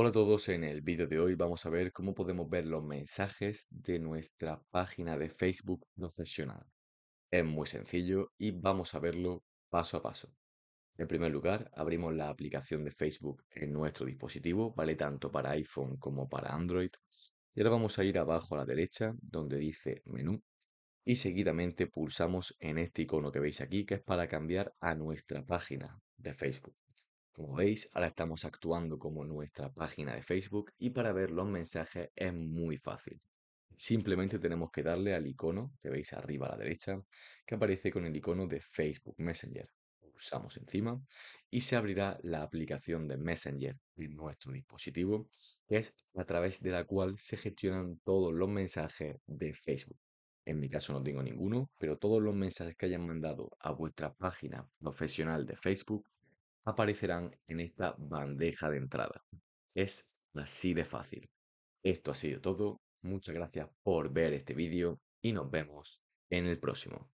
Hola a todos, en el vídeo de hoy vamos a ver cómo podemos ver los mensajes de nuestra página de Facebook profesional. Es muy sencillo y vamos a verlo paso a paso. En primer lugar, abrimos la aplicación de Facebook en nuestro dispositivo, vale tanto para iPhone como para Android. Y ahora vamos a ir abajo a la derecha donde dice menú y seguidamente pulsamos en este icono que veis aquí que es para cambiar a nuestra página de Facebook. Como veis, ahora estamos actuando como nuestra página de Facebook y para ver los mensajes es muy fácil. Simplemente tenemos que darle al icono que veis arriba a la derecha, que aparece con el icono de Facebook Messenger. Pulsamos encima y se abrirá la aplicación de Messenger en nuestro dispositivo, que es a través de la cual se gestionan todos los mensajes de Facebook. En mi caso no tengo ninguno, pero todos los mensajes que hayan mandado a vuestra página profesional de Facebook aparecerán en esta bandeja de entrada. Es así de fácil. Esto ha sido todo. Muchas gracias por ver este vídeo y nos vemos en el próximo.